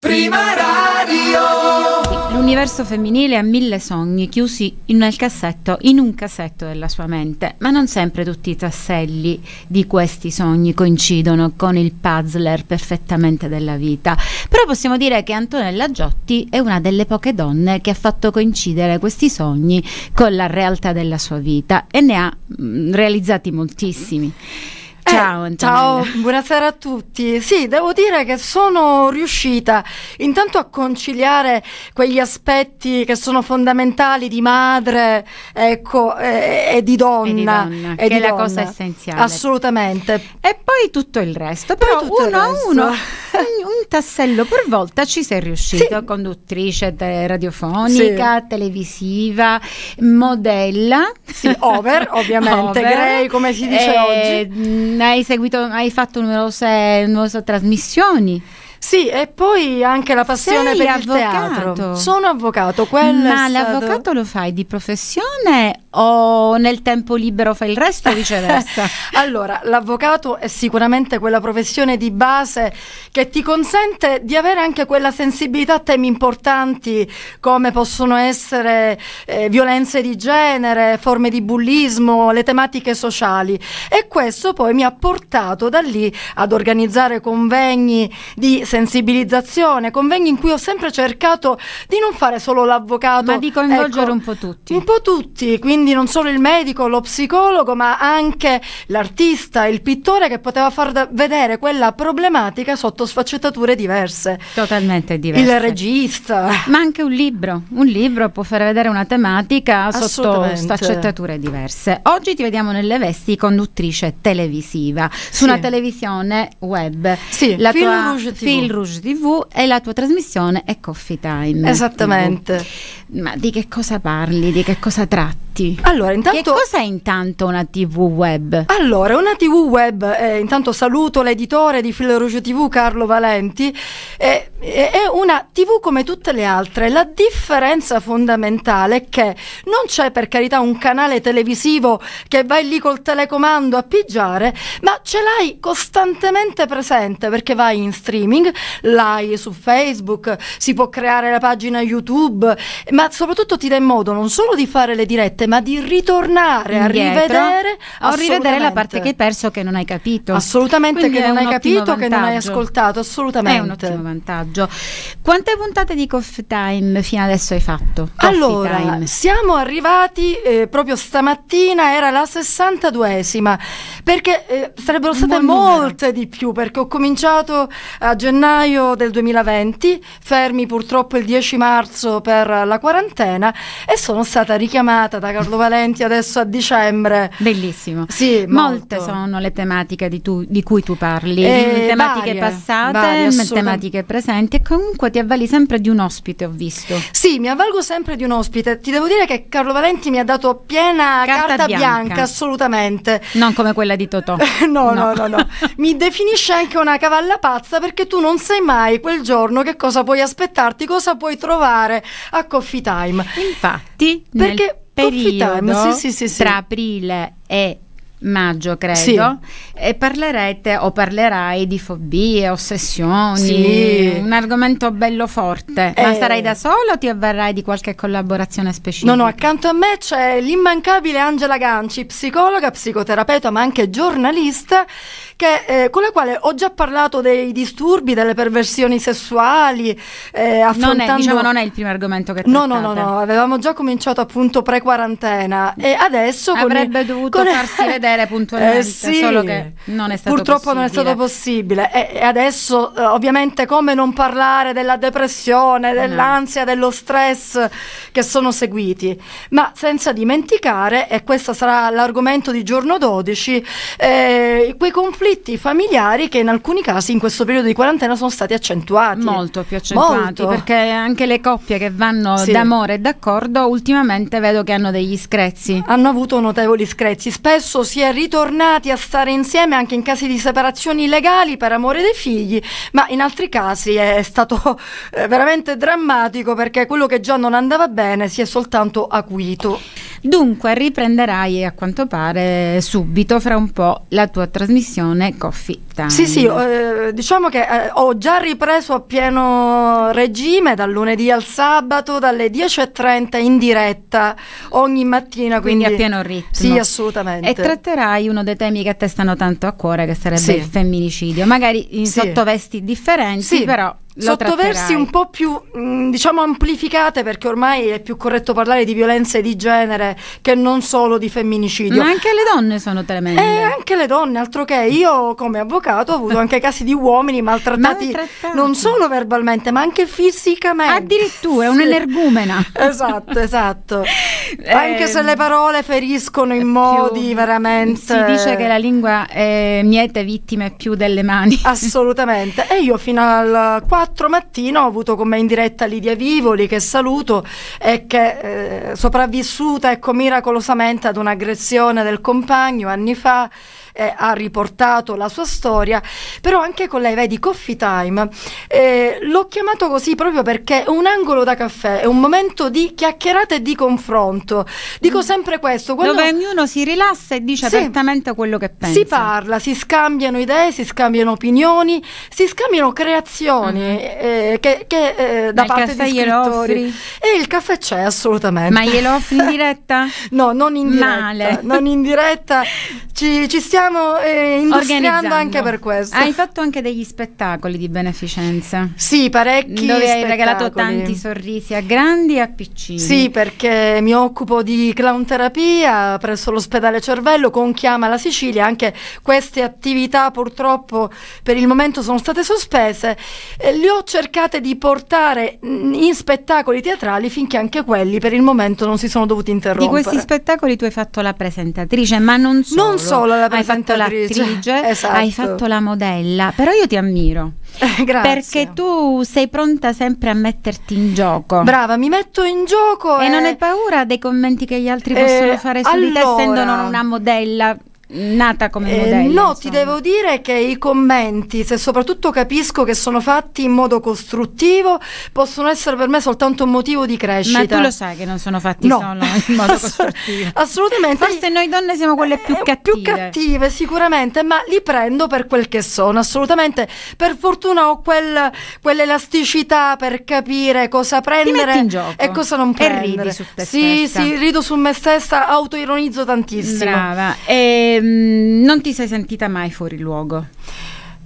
Prima radio! L'universo femminile ha mille sogni chiusi in un cassetto, in un cassetto della sua mente, ma non sempre tutti i tasselli di questi sogni coincidono con il puzzler perfettamente della vita. Però possiamo dire che Antonella Giotti è una delle poche donne che ha fatto coincidere questi sogni con la realtà della sua vita e ne ha mh, mm, realizzati moltissimi. Eh, ciao Antonella. Ciao, buonasera a tutti. Sì, devo dire che sono riuscita intanto a conciliare quegli aspetti che sono fondamentali di madre ecco, e, e, di donna. E di donna, e che di è donna. la cosa essenziale. Assolutamente. E poi tutto il resto, però uno a uno, un, tassello per volta ci sei riuscito, sì. conduttrice radiofonica, sì. televisiva, modella. Sì, over ovviamente, over. Grey come si dice e... Eh, oggi mm, hai, seguito, hai fatto numerose, numerose trasmissioni. Sì, e poi anche la passione Sei per avvocato. il teatro. Sono avvocato, quello Ma l'avvocato stato... lo fai di professione o nel tempo libero fai il resto o viceversa? allora, l'avvocato è sicuramente quella professione di base che ti consente di avere anche quella sensibilità a temi importanti come possono essere eh, violenze di genere, forme di bullismo, le tematiche sociali e questo poi mi ha portato da lì ad organizzare convegni di sensibilizzazione, convegni in cui ho sempre cercato di non fare solo l'avvocato, ma di coinvolgere ecco, un po' tutti. Un po' tutti, quindi quindi non solo il medico, lo psicologo, ma anche l'artista, il pittore che poteva far vedere quella problematica sotto sfaccettature diverse. Totalmente diverse. Il regista. Ma anche un libro, un libro può far vedere una tematica sotto sfaccettature diverse. Oggi ti vediamo nelle vesti conduttrice televisiva su sì. una televisione web. Sì, la Fil tua Rouge TV. Fil Rouge TV e la tua trasmissione è Coffee Time. Esattamente. TV. Ma di che cosa parli? Di che cosa tratti? siti. Allora, intanto... Che cos'è intanto una TV web? Allora, una TV web, eh, intanto saluto l'editore di Filo Rouge TV, Carlo Valenti. Eh, è una TV come tutte le altre. La differenza fondamentale è che non c'è per carità un canale televisivo che vai lì col telecomando a pigiare, ma ce l'hai costantemente presente perché vai in streaming, l'hai su Facebook, si può creare la pagina YouTube, ma soprattutto ti dai modo non solo di fare le dirette, ma di ritornare Indietro, a rivedere a rivedere la parte che hai perso che non hai capito. Assolutamente Quindi che non hai capito, vantaggio. che non hai ascoltato, assolutamente. È un ottimo vantaggio viaggio. Quante puntate di Coffee Time fino adesso hai fatto? Coffee allora, time. siamo arrivati eh, proprio stamattina, era la 62esima perché eh, sarebbero state molte numero. di più, perché ho cominciato a gennaio del 2020, fermi purtroppo il 10 marzo per la quarantena e sono stata richiamata da Carlo Valenti adesso a dicembre. Bellissimo. Sì, molte molto. sono le tematiche di, tu, di, cui tu parli, eh, tematiche varie, passate, varie, tematiche presenti e comunque ti avvali sempre di un ospite, ho visto. Sì, mi avvalgo sempre di un ospite. Ti devo dire che Carlo Valenti mi ha dato piena carta, carta bianca. bianca. assolutamente. Non come quella di Totò. Eh, no, no, no, no. Mi definisce anche una cavalla pazza perché tu non sai mai quel giorno che cosa puoi aspettarti, cosa puoi trovare a Coffee Time. Infatti, perché periodo Coffee Time, sì, sì, sì, tra aprile e maggio credo sì. e parlerete o parlerai di fobie, ossessioni, sì. un argomento bello forte. Eh. Ma sarai da solo o ti avverrai di qualche collaborazione specifica? No, no, accanto a me c'è l'immancabile Angela Ganci, psicologa, psicoterapeuta, ma anche giornalista che, eh, con la quale ho già parlato dei disturbi, delle perversioni sessuali. Eh, affrontando... non, è, diciamo, non è il primo argomento che trattate. No, no, no, no, avevamo già cominciato appunto pre-quarantena e adesso... Avrebbe i... dovuto con... farsi vedere puntualmente, eh, sì, solo che non è stato Purtroppo possibile. non è stato possibile. E, e adesso eh, ovviamente come non parlare della depressione, eh dell'ansia, dello stress che sono seguiti, ma senza dimenticare, e questo sarà l'argomento di giorno 12, eh, quei conflitti conflitti familiari che in alcuni casi in questo periodo di quarantena sono stati accentuati. Molto più accentuati, Molto. perché anche le coppie che vanno sì. d'amore e d'accordo ultimamente vedo che hanno degli screzi. Hanno avuto notevoli screzi, spesso si è ritornati a stare insieme anche in casi di separazioni legali per amore dei figli, ma in altri casi è stato eh, veramente drammatico perché quello che già non andava bene si è soltanto acuito. Dunque riprenderai a quanto pare subito, fra un po', la tua trasmissione Coffee Time. Sì, sì, eh, diciamo che eh, ho già ripreso a pieno regime dal lunedì al sabato, dalle 10.30 in diretta ogni mattina. Quindi, quindi a pieno ritmo. Sì, assolutamente. E tratterai uno dei temi che a te stanno tanto a cuore, che sarebbe sì. il femminicidio. Magari in sì. sottovesti differenti, sì. però sottoversi un po' più mm, diciamo amplificate perché ormai è più corretto parlare di violenze di genere che non solo di femminicidio ma anche le donne sono tremende e eh, anche le donne altro che io come avvocato ho avuto anche casi di uomini maltrattati, maltrattati. non solo verbalmente ma anche fisicamente addirittura è un'energumena esatto esatto eh, anche se le ehm, parole feriscono in modi più, veramente si dice che la lingua eh, miete vittime più delle mani assolutamente e io fino al 4 4 mattino ho avuto con me in diretta Lidia Vivoli, che saluto, e che eh, sopravvissuta ecco, miracolosamente ad un'aggressione del compagno anni fa eh, ha riportato la sua storia, però anche con lei, vedi, Coffee Time, eh, l'ho chiamato così proprio perché è un angolo da caffè, è un momento di chiacchierata e di confronto. Dico mm. sempre questo. Quando... Dove ognuno si rilassa e dice sì, apertamente quello che pensa. Si parla, si scambiano idee, si scambiano opinioni, si scambiano creazioni mm. eh, che, che eh, da Ma parte di scrittori. E il caffè c'è assolutamente. Ma glielo offri in diretta? no, non in diretta. Male. Non in diretta. Ci, ci stiamo stiamo eh, industriando anche per questo. Hai fatto anche degli spettacoli di beneficenza. Sì, parecchi. Dove hai regalato tanti sorrisi a grandi e a piccini. Sì, perché mi occupo di clown terapia presso l'ospedale Cervello con Chiama la Sicilia. Anche queste attività purtroppo per il momento sono state sospese. Eh, le ho cercate di portare mm, in spettacoli teatrali finché anche quelli per il momento non si sono dovuti interrompere. Di questi spettacoli tu hai fatto la presentatrice, ma non solo. Non solo la presentatrice fatto l'attrice, esatto. hai fatto la modella, però io ti ammiro. Eh, perché tu sei pronta sempre a metterti in gioco. Brava, mi metto in gioco. E, e... non hai paura dei commenti che gli altri possono eh, fare su allora... di te, essendo non una modella nata come modello? Eh, no, insomma. ti devo dire che i commenti, se soprattutto capisco che sono fatti in modo costruttivo, possono essere per me soltanto un motivo di crescita. Ma tu lo sai che non sono fatti no. solo in modo costruttivo. Assolutamente. Forse noi donne siamo quelle eh, più eh, cattive. Più cattive sicuramente, ma li prendo per quel che sono, assolutamente. Per fortuna ho quel, quell'elasticità per capire cosa prendere e cosa non prendere. E ridi su te sì, stessa. Sì, rido su me stessa, autoironizzo tantissimo. Brava. E Ehm, non ti sei sentita mai fuori luogo?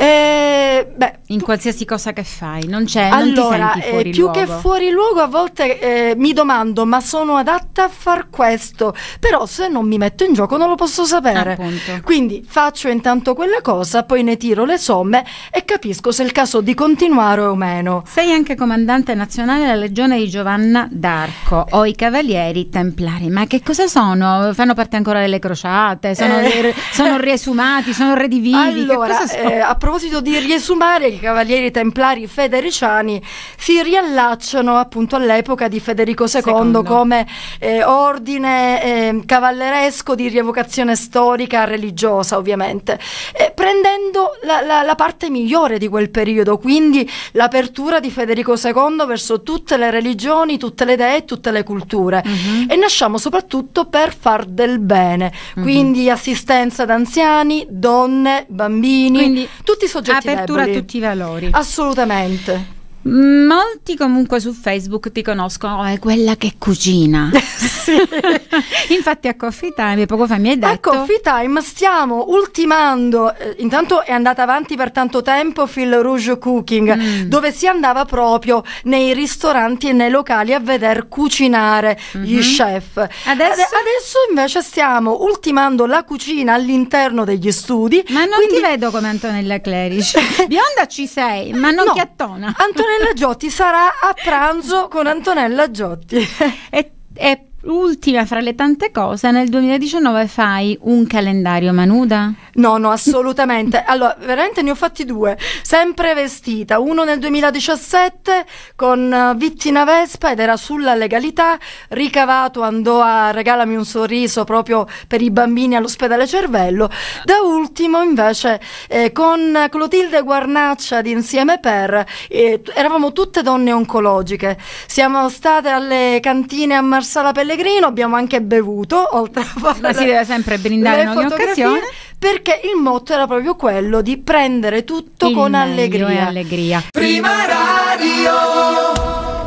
Eh, beh, in qualsiasi cosa che fai, non c'è allora, non eh, più che fuori luogo, a volte eh, mi domando: ma sono adatta a far questo? Però se non mi metto in gioco non lo posso sapere. Appunto. Quindi faccio intanto quella cosa, poi ne tiro le somme e capisco se è il caso di continuare o meno. Sei anche comandante nazionale della legione di Giovanna d'Arco o i Cavalieri Templari. Ma che cosa sono? Fanno parte ancora delle crociate? Sono, eh. sono riesumati, sono redivivi? Allora, che cosa sono? Eh, proposito di riesumare, i cavalieri templari federiciani si riallacciano appunto all'epoca di Federico II Secondo. come eh, ordine eh, cavalleresco di rievocazione storica religiosa, ovviamente, eh, prendendo la, la, la parte migliore di quel periodo, quindi l'apertura di Federico II verso tutte le religioni, tutte le idee, tutte le culture. Mm -hmm. E nasciamo soprattutto per far del bene, mhm. quindi mm -hmm. assistenza ad anziani, donne, bambini, quindi, tutti tutti i soggetti Apertura deboli. a tutti i valori. Assolutamente. Molti comunque su Facebook ti conoscono, oh, è quella che cucina. Infatti a Coffee Time poco fa mi hai detto... A Coffee Time stiamo ultimando, eh, intanto è andata avanti per tanto tempo Phil Rouge Cooking, mm. dove si andava proprio nei ristoranti e nei locali a veder cucinare mm -hmm. gli mm-hmm. chef. Adesso? Ad adesso invece stiamo ultimando la cucina all'interno degli studi. Ma non quindi... ti vedo come Antonella Clerici. Bionda ci sei, ma non no. chiattona. Antonella Antonella Giotti sarà a pranzo con Antonella Giotti. e, e Ultima fra le tante cose, nel 2019 fai un calendario Manuda? No, no, assolutamente. allora, veramente ne ho fatti due, sempre vestita. Uno nel 2017 con eh, Vittina Vespa ed era sulla legalità, ricavato andò a Regalami un sorriso proprio per i bambini all'ospedale Cervello. Da ultimo invece eh, con Clotilde Guarnaccia di Insieme Per, eh, eravamo tutte donne oncologiche. Siamo state alle cantine a Marsala Pellegrini Pellegrino abbiamo anche bevuto, oltre a fare Ma si deve sempre brindare in ogni occasione. Perché il motto era proprio quello di prendere tutto il con allegria. allegria. Prima radio!